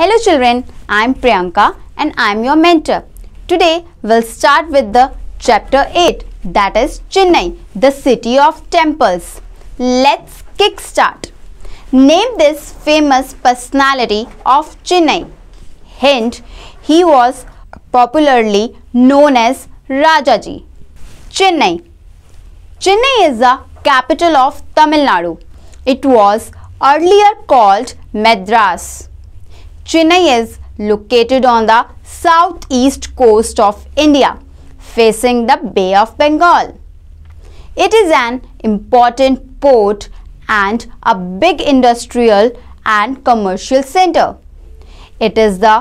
Hello children, I am Priyanka and I am your mentor. Today we'll start with the chapter 8 that is Chennai, the city of temples. Let's kickstart. Name this famous personality of Chennai. Hint, he was popularly known as Rajaji. Chennai. Chennai is the capital of Tamil Nadu. It was earlier called Madras. Chennai is located on the southeast coast of India, facing the Bay of Bengal. It is an important port and a big industrial and commercial center. It is the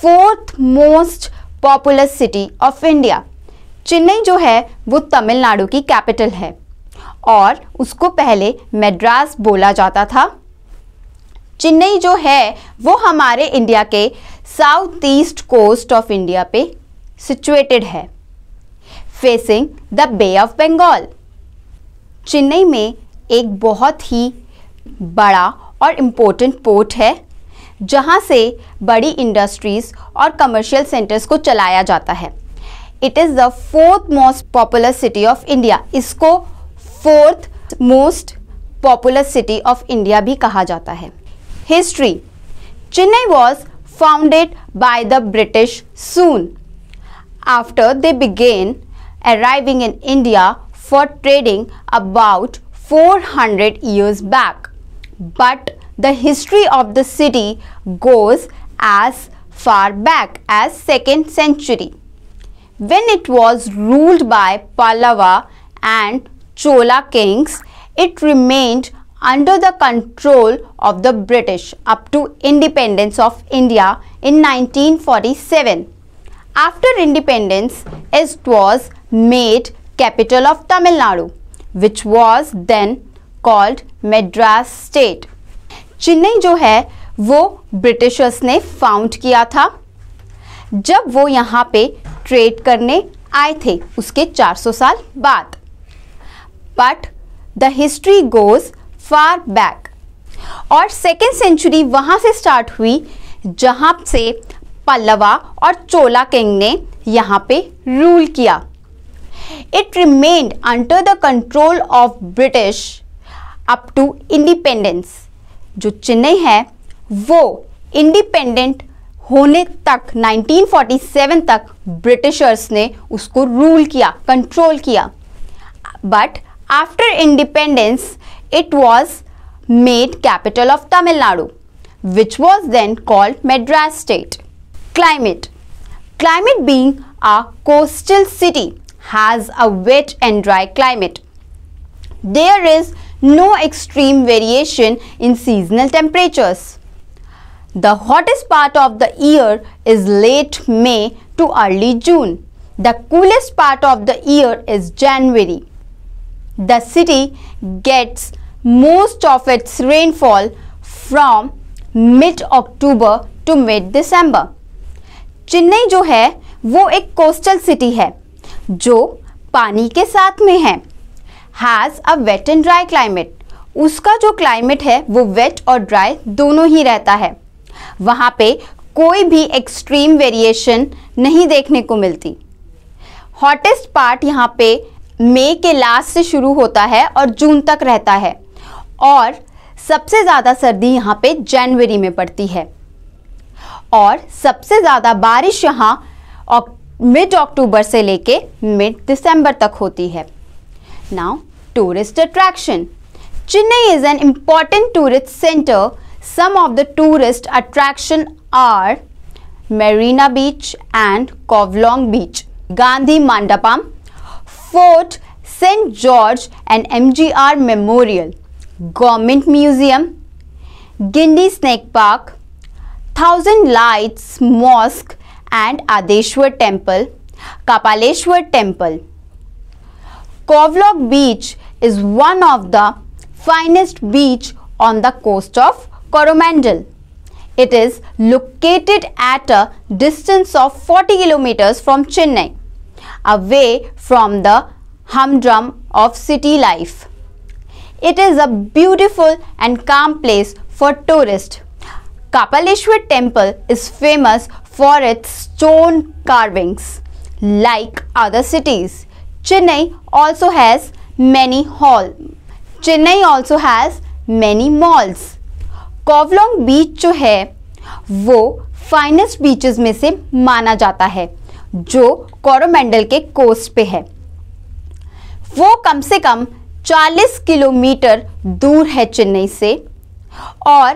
fourth most populous city of India. Chennai जो है वो तमिलनाडु की capital है और उसको पहले मद्रास बोला जाता था चेन्नई जो है वो हमारे इंडिया के south east coast of India पे सिचुएटेड है facing the bay of Bengal Chennai में एक बहुत ही बड़ा और इम्पोर्टेंट पोर्ट है जहाँ से बड़ी इंडस्ट्रीज़ और कमर्शियल सेंटर्स को चलाया जाता है it is the fourth most popular city of India इसको fourth most popular city of India भी कहा जाता है history. Chennai was founded by the British soon after they began arriving in India for trading about 400 years back. But the history of the city goes as far back as 2nd century when it was ruled by Pallava and Chola kings, it remained under the control of the British up to independence of India in 1947. After independence, it was made capital of Tamil Nadu, which was then called Madras State. Chennai जो है वो Britishers ने found किया था जब वो यहाँ पे ट्रेड करने आए थे उसके 400 साल बाद but the history goes far back और सेकेंड सेंचुरी वहाँ से स्टार्ट हुई जहाँ से पल्लवा और चोला किंग ने यहाँ पे रूल किया it remained under the control of British up to independence जो चेन्नई है वो इंडिपेंडेंट होने तक 1947 तक ब्रिटिशर्स ने उसको रूल किया कंट्रोल किया but after independence it was made capital of Tamil Nadu, which was then called Madras state. Climate Climate being a coastal city has a wet and dry climate. There is no extreme variation in seasonal temperatures. The hottest part of the year is late May to early June. The coolest part of the year is January. The city gets most of its rainfall from mid-October to mid-December. Chennai जो है वो एक coastal city है जो पानी के साथ में है has a wet and dry climate उसका जो क्लाइमेट है वो वेट और ड्राई दोनों ही रहता है वहाँ पे कोई भी एक्सट्रीम वेरिएशन नहीं देखने को मिलती हॉटेस्ट पार्ट यहाँ पे मई के लास्ट से शुरू होता है और जून तक रहता है और सबसे ज़्यादा सर्दी यहाँ पे जनवरी में पड़ती है और सबसे ज़्यादा बारिश यहाँ मिड अक्टूबर से लेके मिड दिसंबर तक होती है now tourist attraction Chennai is an important tourist centre some of the tourist attraction are Marina beach and Covelong beach Gandhi Mandapam fort Saint George and MGR memorial Government Museum, Gindi Snake Park, Thousand Lights Mosque and Adeshwar Temple, Kapaleshwar Temple. Kovlog Beach is one of the finest beach on the coast of Coromandel. It is located at a distance of 40 kilometers from Chennai, away from the humdrum of city life. It is a beautiful and calm place for tourist Kapaleshwar temple is famous for its stone carvings. Like other cities, Chennai also has many hall. Chennai also has many malls. kovlong beach jo hai wo finest beaches mein se mana jata hai jo coromandel ke coast pe hai wo kam se kam चालीस kilometre दूर है चेन्नई से और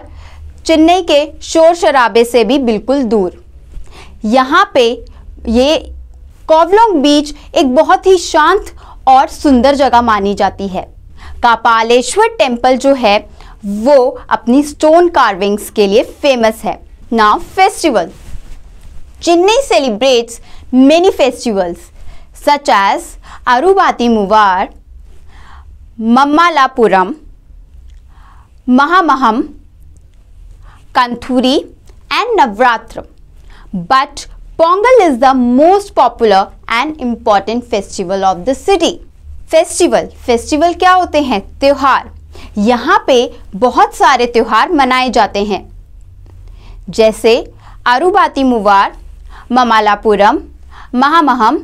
चेन्नई के शोर शराबे से भी बिल्कुल दूर यहाँ पे ये कोवलोंग बीच एक बहुत ही शांत और सुंदर जगह मानी जाती है कापालेश्वर टेम्पल जो है वो अपनी स्टोन कार्विंग्स के लिए फेमस है ना festival Chennai celebrates many festivals such as Arupathimoovar Mamallapuram Mahamaham Kanthuri and Navratra but Pongal is the most popular and important festival of the city festival festival क्या होते हैं त्यौहार यहाँ पे बहुत सारे त्यौहार मनाए जाते हैं जैसे Arupathimoovar Mamallapuram Mahamaham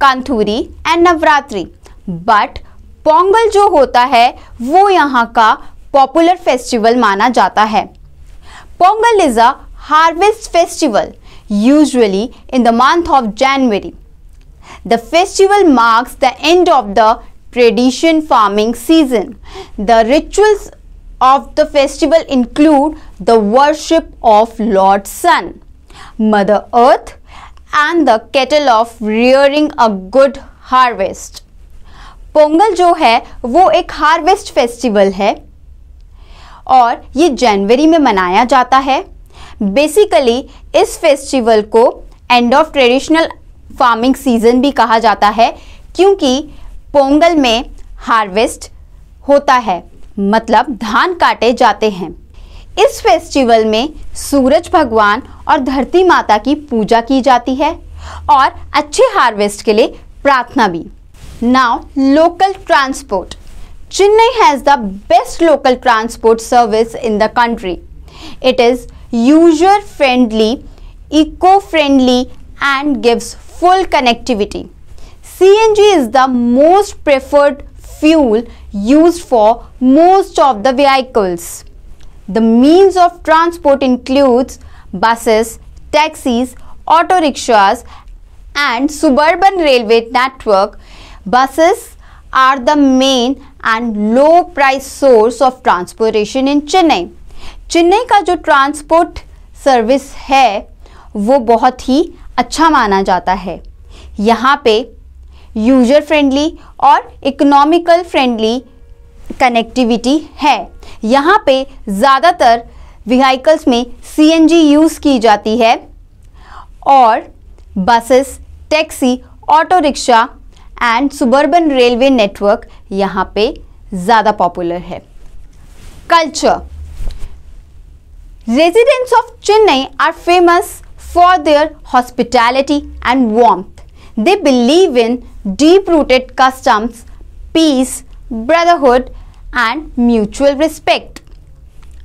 Kanthuri and Navratri but Pongal जो होता है वो यहाँ का पॉपुलर फेस्टिवल माना जाता है Pongal is a harvest festival usually in the month of January the festival marks the end of the tradition farming season the rituals of the festival include the worship of lord sun mother earth and the cattle of rearing a good harvest Pongal जो है वो एक harvest festival है और ये जनवरी में मनाया जाता है बेसिकली इस फेस्टिवल को end of traditional farming season भी कहा जाता है क्योंकि पोंगल में हार्वेस्ट होता है मतलब धान काटे जाते हैं इस फेस्टिवल में सूरज भगवान और धरती माता की पूजा की जाती है और अच्छे हार्वेस्ट के लिए प्रार्थना भी Now, local transport. Chennai has the best local transport service in the country. It is user-friendly, eco-friendly and gives full connectivity. CNG is the most preferred fuel used for most of the vehicles. The means of transport includes buses, taxis, auto rickshaws and suburban railway network Buses are the main and low price source of transportation in Chennai. Chennai का जो transport service है वो बहुत ही अच्छा माना जाता है यहाँ पे यूजर फ्रेंडली और इकोनॉमिकल फ्रेंडली कनेक्टिविटी है यहाँ पे ज़्यादातर व्हीकल्स में सीएनजी यूज़ की जाती है और buses taxi auto rickshaw And suburban railway network यहाँ पे ज़्यादा पॉपुलर है Residents of Chennai are famous for their hospitality and warmth. They believe in deep-rooted customs, peace, brotherhood and mutual respect.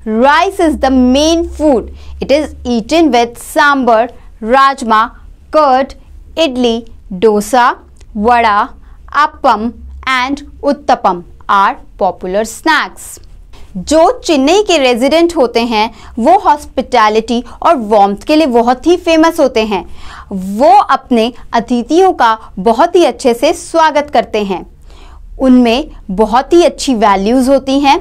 Rice is the main food. It is eaten with sambar, rajma, curd, idli, dosa vada, appam and uttapam are popular snacks. जो चेन्नई के resident होते हैं वो hospitality और warmth के लिए बहुत ही famous होते हैं वो अपने अतिथियों का बहुत ही अच्छे से स्वागत करते हैं उनमें बहुत ही अच्छी वैल्यूज़ होती हैं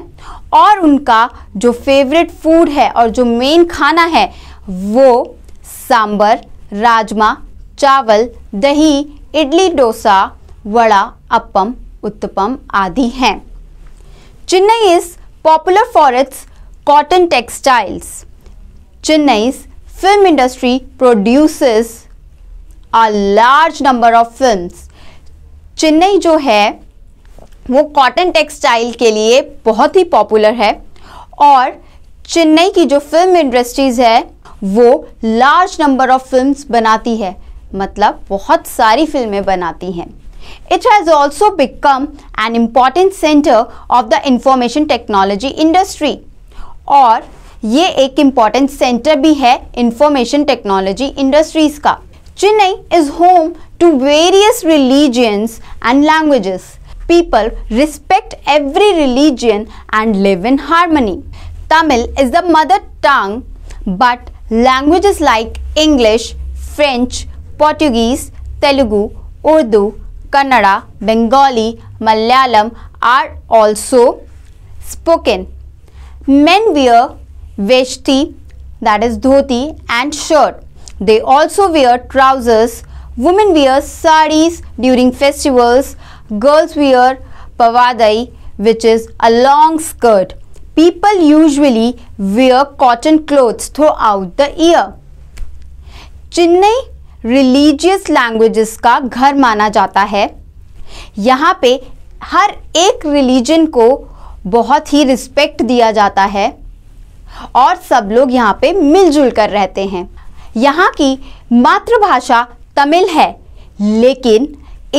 और उनका जो फेवरेट फूड है और जो मेन खाना है वो सांबर राजमा चावल दही इडली डोसा वड़ा अपम उत्तपम आदि हैं Chennai is popular for its cotton textiles Chennai film industry produce a large number of films. Chennai जो है वो कॉटन टेक्सटाइल के लिए बहुत ही पॉपुलर है और चेन्नई की जो फिल्म इंडस्ट्रीज़ है वो लार्ज नंबर ऑफ फिल्म्स बनाती है मतलब बहुत सारी फिल्में बनाती हैं it has also become an important centre of the information technology industry और ये एक इम्पॉर्टेंट सेंटर भी है इंफॉर्मेशन टेक्नोलॉजी इंडस्ट्रीज का Chennai is home to various religions and languages people respect every religion and live in harmony Tamil is the mother tongue but language like English French Portuguese, Telugu, Urdu, Kannada, Bengali, Malayalam are also spoken. Men wear veshti that is dhoti and shirt. They also wear trousers. Women wear saris during festivals. Girls wear pavadai which is a long skirt. People usually wear cotton clothes throughout the year. Chennai religious languages का घर माना जाता है यहाँ पे हर एक religion को बहुत ही रिस्पेक्ट दिया जाता है और सब लोग यहाँ पे मिलजुल कर रहते हैं यहाँ की मातृभाषा तमिल है लेकिन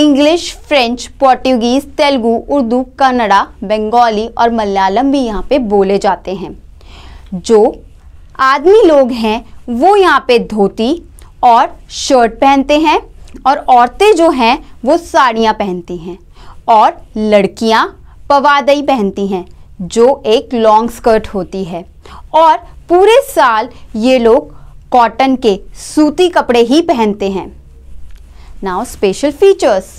English French Portuguese Telugu Urdu Kannada Bengali और मलयालम भी यहाँ पे बोले जाते हैं जो आदमी लोग हैं वो यहाँ पे धोती और शर्ट पहनते हैं और औरतें जो हैं वो साड़ियाँ पहनती हैं और लड़कियाँ पवादई पहनती हैं जो एक लॉन्ग स्कर्ट होती है और पूरे साल ये लोग कॉटन के सूती कपड़े ही पहनते हैं now special features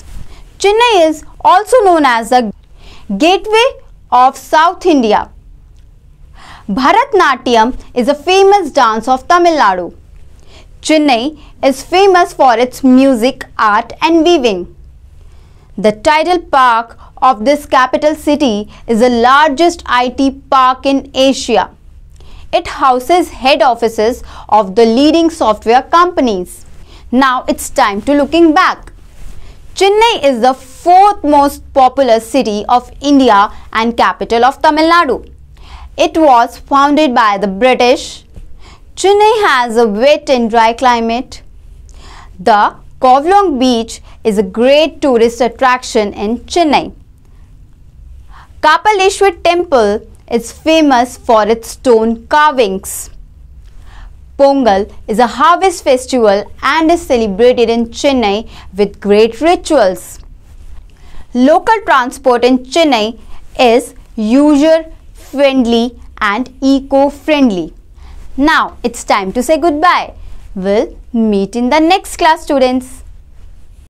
Chennai is also known as the gateway of south India Bharatanatyam is a famous dance of Tamil Nadu Chennai is famous for its music, art and weaving. The tidal park of this capital city is the largest IT park in Asia. It houses head offices of the leading software companies. Now it's time to looking back. Chennai is the fourth most populous city of India and capital of Tamil Nadu. It was founded by the British Chennai has a wet and dry climate. The Kovlong beach is a great tourist attraction in Chennai. Kapaleshwar temple is famous for its stone carvings. Pongal is a harvest festival and is celebrated in Chennai with great rituals. Local transport in Chennai is user-friendly and eco-friendly. Now it's time to say goodbye. We'll meet in the next class students.